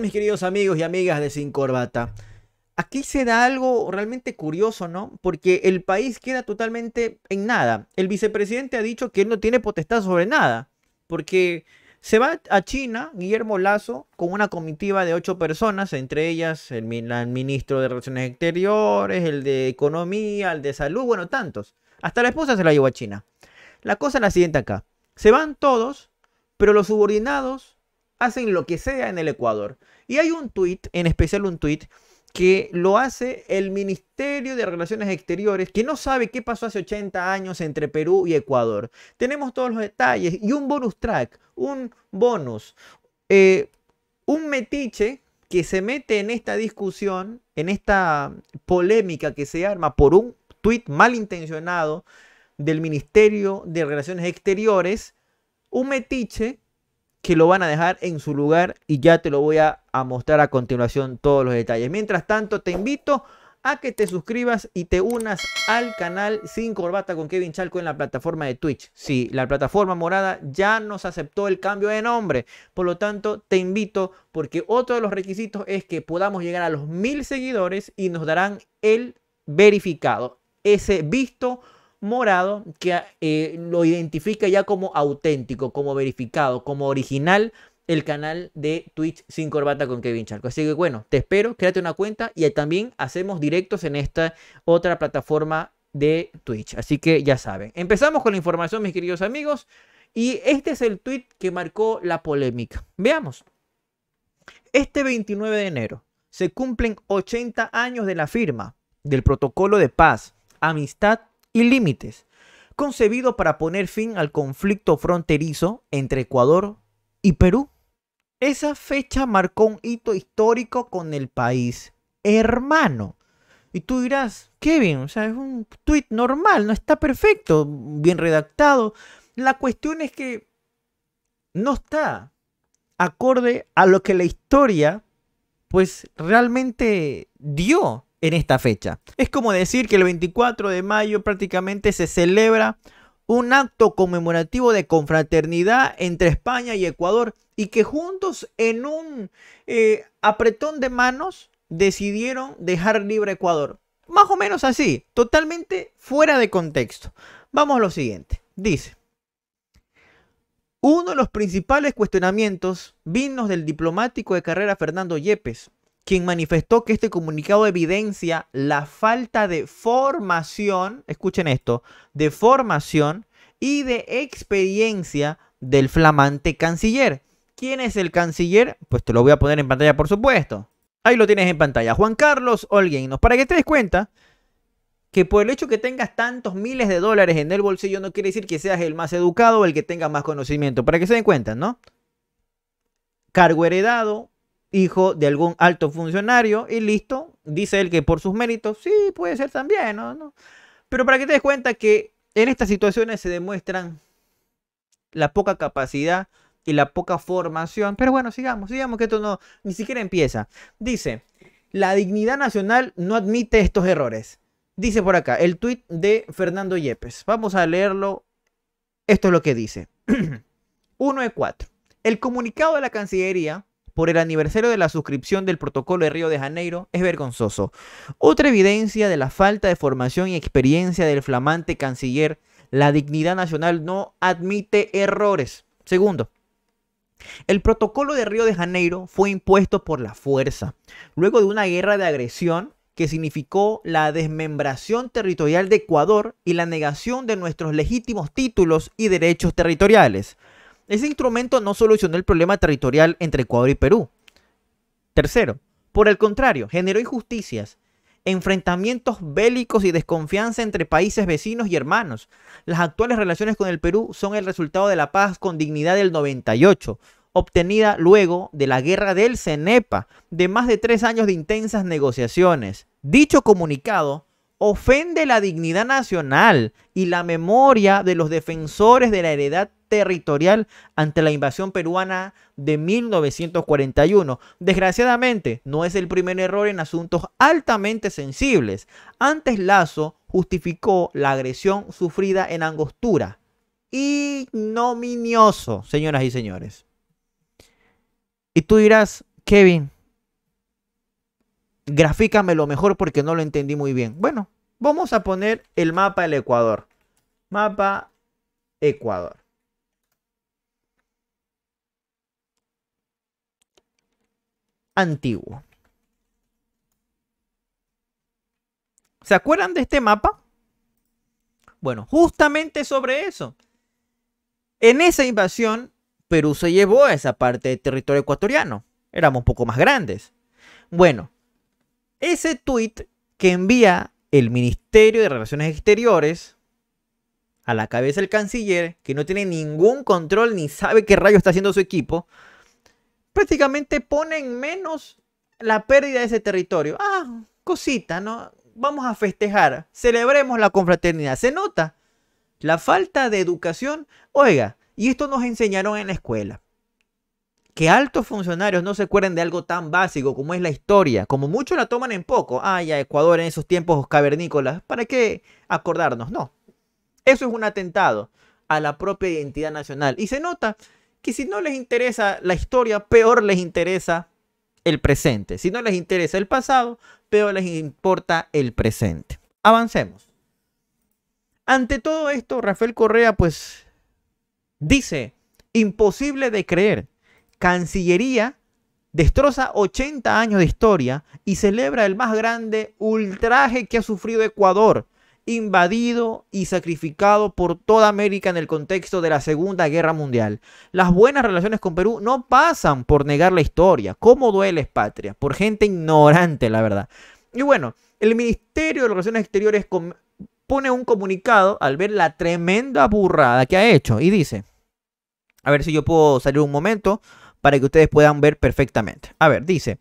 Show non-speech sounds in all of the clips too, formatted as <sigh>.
mis queridos amigos y amigas de Sin Corbata? Aquí se da algo realmente curioso, ¿no? Porque el país queda totalmente en nada. El vicepresidente ha dicho que él no tiene potestad sobre nada, porque se va a China, Guillermo Lazo, con una comitiva de ocho personas, entre ellas el, el, ministro de Relaciones Exteriores, el de Economía, el de Salud, bueno, tantos. Hasta la esposa se la llevó a China. La cosa es la siguiente acá. Se van todos, pero los subordinados hacen lo que sea en el Ecuador. Y hay un tuit, en especial un tuit, que lo hace el Ministerio de Relaciones Exteriores, que no sabe qué pasó hace 80 años entre Perú y Ecuador. Tenemos todos los detalles y un bonus track, un bonus, eh, un metiche que se mete en esta discusión, en esta polémica que se arma por un tuit malintencionado del Ministerio de Relaciones Exteriores, un metiche que lo van a dejar en su lugar y ya te lo voy a, mostrar a continuación todos los detalles. Mientras tanto, te invito a que te suscribas y te unas al canal Sin Corbata con Kevin Chalco en la plataforma de Twitch. Sí, la plataforma morada ya nos aceptó el cambio de nombre. Por lo tanto, te invito porque otro de los requisitos es que podamos llegar a los mil seguidores y nos darán el verificado, ese visto morado que eh, lo identifica ya como auténtico, como verificado, como original el canal de Twitch sin corbata con Kevin Charco. Así que bueno, te espero, créate una cuenta y también hacemos directos en esta otra plataforma de Twitch. Así que ya saben. Empezamos con la información, mis queridos amigos. Y este es el tweet que marcó la polémica. Veamos. Este 29 de enero se cumplen 80 años de la firma del protocolo de paz, amistad y límites, concebido para poner fin al conflicto fronterizo entre Ecuador y Perú. Esa fecha marcó un hito histórico con el país hermano. Y tú dirás, Kevin, o sea, es un tuit normal, no está perfecto, bien redactado. La cuestión es que no está acorde a lo que la historia pues realmente dio en esta fecha. Es como decir que el 24 de mayo prácticamente se celebra un acto conmemorativo de confraternidad entre España y Ecuador y que juntos en un eh, apretón de manos decidieron dejar libre Ecuador. Más o menos así, totalmente fuera de contexto. Vamos a lo siguiente. Dice, uno de los principales cuestionamientos vinos del diplomático de carrera Fernando Yepes, quien manifestó que este comunicado evidencia la falta de formación, escuchen esto, de formación y de experiencia del flamante canciller. ¿Quién es el canciller? Pues te lo voy a poner en pantalla, por supuesto. Ahí lo tienes en pantalla. Juan Carlos Olguín. Para que te des cuenta que por el hecho que tengas tantos miles de dólares en el bolsillo no quiere decir que seas el más educado o el que tenga más conocimiento. Para que se den cuenta, ¿no? Cargo heredado, hijo de algún alto funcionario y listo. Dice él que por sus méritos, sí, puede ser también, ¿no? Pero para que te des cuenta que en estas situaciones se demuestran la poca capacidad y la poca formación. Pero bueno, sigamos, sigamos que esto no, ni siquiera empieza. Dice, la dignidad nacional no admite estos errores. Dice por acá, el tuit de Fernando Yepes. Vamos a leerlo. Esto es lo que dice. 1 <clears throat> de 4. El comunicado de la Cancillería por el aniversario de la suscripción del protocolo de Río de Janeiro es vergonzoso. Otra evidencia de la falta de formación y experiencia del flamante canciller, la dignidad nacional no admite errores. Segundo, el protocolo de Río de Janeiro fue impuesto por la fuerza, luego de una guerra de agresión que significó la desmembración territorial de Ecuador y la negación de nuestros legítimos títulos y derechos territoriales. Ese instrumento no solucionó el problema territorial entre Ecuador y Perú. Tercero, por el contrario, generó injusticias, enfrentamientos bélicos y desconfianza entre países vecinos y hermanos. Las actuales relaciones con el Perú son el resultado de la paz con dignidad del 98, obtenida luego de la guerra del CENEPA, de más de tres años de intensas negociaciones. Dicho comunicado ofende la dignidad nacional y la memoria de los defensores de la heredad territorial ante la invasión peruana de 1941. Desgraciadamente, no es el primer error en asuntos altamente sensibles. Antes Lazo justificó la agresión sufrida en Angostura. Ignominioso, señoras y señores. Y tú dirás, Kevin, grafícame lo mejor porque no lo entendí muy bien. Bueno, vamos a poner el mapa del Ecuador. Mapa Ecuador. antiguo. ¿Se acuerdan de este mapa? Bueno, justamente sobre eso. En esa invasión, Perú se llevó a esa parte del territorio ecuatoriano. Éramos un poco más grandes. Bueno, ese tweet que envía el Ministerio de Relaciones Exteriores a la cabeza del canciller, que no tiene ningún control ni sabe qué rayo está haciendo su equipo, prácticamente ponen menos la pérdida de ese territorio. Ah, cosita, ¿no? Vamos a festejar, celebremos la confraternidad. Se nota la falta de educación. Oiga, y esto nos enseñaron en la escuela. Que altos funcionarios no se acuerden de algo tan básico como es la historia, como muchos la toman en poco. Ah, ya Ecuador en esos tiempos cavernícolas, ¿para qué acordarnos? No. Eso es un atentado a la propia identidad nacional. Y se nota que si no les interesa la historia, peor les interesa el presente. Si no les interesa el pasado, peor les importa el presente. Avancemos. Ante todo esto, Rafael Correa pues dice, imposible de creer, Cancillería destroza 80 años de historia y celebra el más grande ultraje que ha sufrido Ecuador invadido y sacrificado por toda América en el contexto de la Segunda Guerra Mundial. Las buenas relaciones con Perú no pasan por negar la historia, ¿Cómo duele, patria, por gente ignorante, la verdad. Y bueno, el Ministerio de Relaciones Exteriores pone un comunicado al ver la tremenda burrada que ha hecho y dice, a ver si yo puedo salir un momento para que ustedes puedan ver perfectamente. A ver, dice,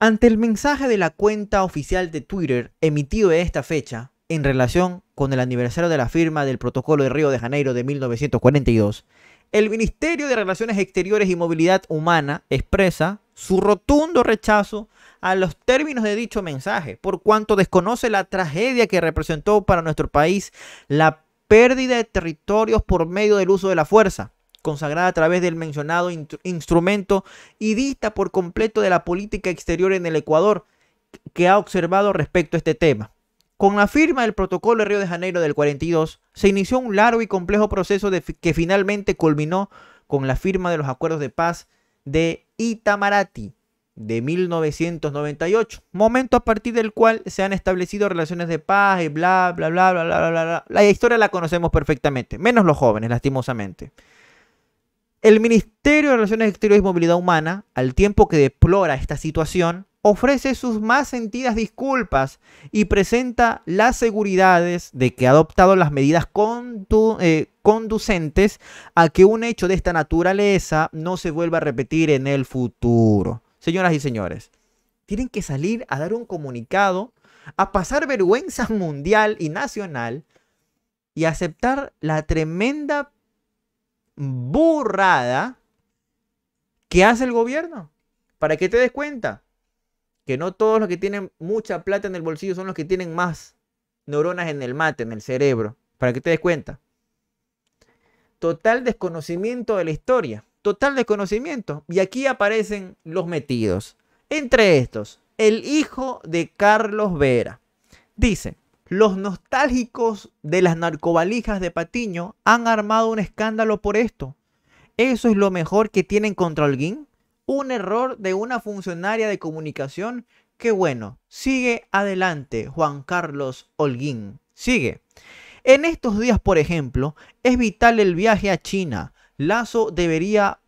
ante el mensaje de la cuenta oficial de Twitter emitido de esta fecha, en relación con el aniversario de la firma del Protocolo de Río de Janeiro de 1942, el Ministerio de Relaciones Exteriores y Movilidad Humana expresa su rotundo rechazo a los términos de dicho mensaje, por cuanto desconoce la tragedia que representó para nuestro país la pérdida de territorios por medio del uso de la fuerza consagrada a través del mencionado instrumento y dista por completo de la política exterior en el Ecuador que ha observado respecto a este tema. Con la firma del protocolo de Río de Janeiro del 42, se inició un largo y complejo proceso de que finalmente culminó con la firma de los acuerdos de paz de Itamarati de 1998, momento a partir del cual se han establecido relaciones de paz y bla, bla, bla, bla, bla, bla, bla. La historia la conocemos perfectamente, menos los jóvenes, lastimosamente. El Ministerio de Relaciones Exteriores y Movilidad Humana, al tiempo que deplora esta situación, ofrece sus más sentidas disculpas y presenta las seguridades de que ha adoptado las medidas eh, conducentes a que un hecho de esta naturaleza no se vuelva a repetir en el futuro. Señoras y señores, tienen que salir a dar un comunicado, a pasar vergüenza mundial y nacional y aceptar la tremenda burrada que hace el gobierno. Para que te des cuenta que no todos los que tienen mucha plata en el bolsillo son los que tienen más neuronas en el mate, en el cerebro. Para que te des cuenta. Total desconocimiento de la historia. Total desconocimiento. Y aquí aparecen los metidos. Entre estos, el hijo de Carlos Vera. Dice, los nostálgicos de las narcovalijas de Patiño han armado un escándalo por esto. Eso es lo mejor que tienen contra Holguín. Un error de una funcionaria de comunicación. Que bueno, sigue adelante Juan Carlos Holguín. Sigue. En estos días, por ejemplo, es vital el viaje a China. Lazo debería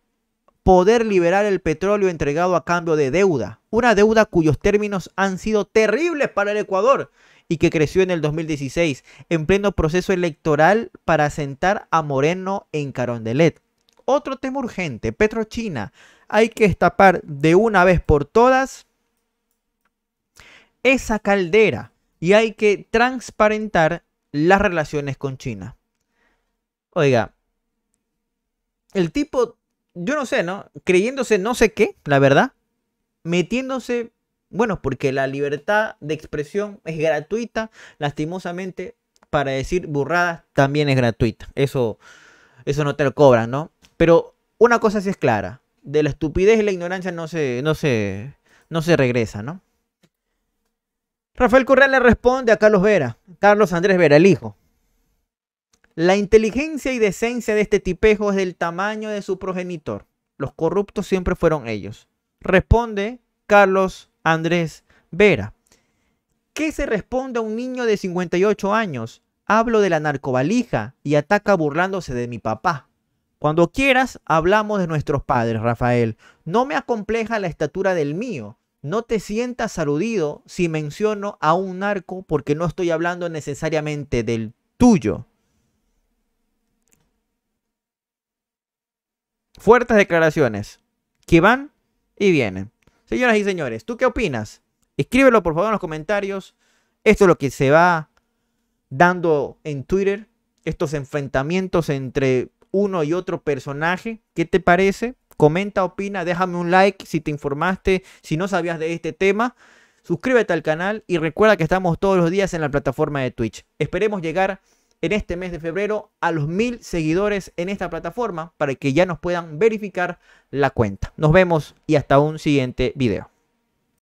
poder liberar el petróleo entregado a cambio de deuda, una deuda cuyos términos han sido terribles para el Ecuador y que creció en el 2016 en pleno proceso electoral para sentar a Moreno en Carondelet. Otro tema urgente, Petrochina. Hay que destapar de una vez por todas esa caldera y hay que transparentar las relaciones con China. Oiga, el tipo, yo no sé, ¿no? Creyéndose no sé qué, la verdad. Metiéndose, bueno, porque la libertad de expresión es gratuita, lastimosamente, para decir burradas también es gratuita. Eso, eso no te lo cobran, ¿no? Pero una cosa sí es clara, de la estupidez y la ignorancia no se, no no se regresa, ¿no? Rafael Correa le responde a Carlos Vera, Carlos Andrés Vera, el hijo. La inteligencia y decencia de este tipejo es del tamaño de su progenitor. Los corruptos siempre fueron ellos. Responde Carlos Andrés Vera. ¿Qué se responde a un niño de 58 años? Hablo de la narcovalija y ataca burlándose de mi papá. Cuando quieras, hablamos de nuestros padres, Rafael. No me acompleja la estatura del mío. No te sientas aludido si menciono a un narco porque no estoy hablando necesariamente del tuyo. Fuertes declaraciones que van y vienen. Señoras y señores, ¿tú qué opinas? Escríbelo por favor en los comentarios. Esto es lo que se va dando en Twitter. Estos enfrentamientos entre uno y otro personaje. ¿Qué te parece? Comenta, opina, déjame un like si te informaste, si no sabías de este tema. Suscríbete al canal y recuerda que estamos todos los días en la plataforma de Twitch. Esperemos llegar en este mes de febrero a los mil seguidores en esta plataforma para que ya nos puedan verificar la cuenta. Nos vemos y hasta un siguiente video.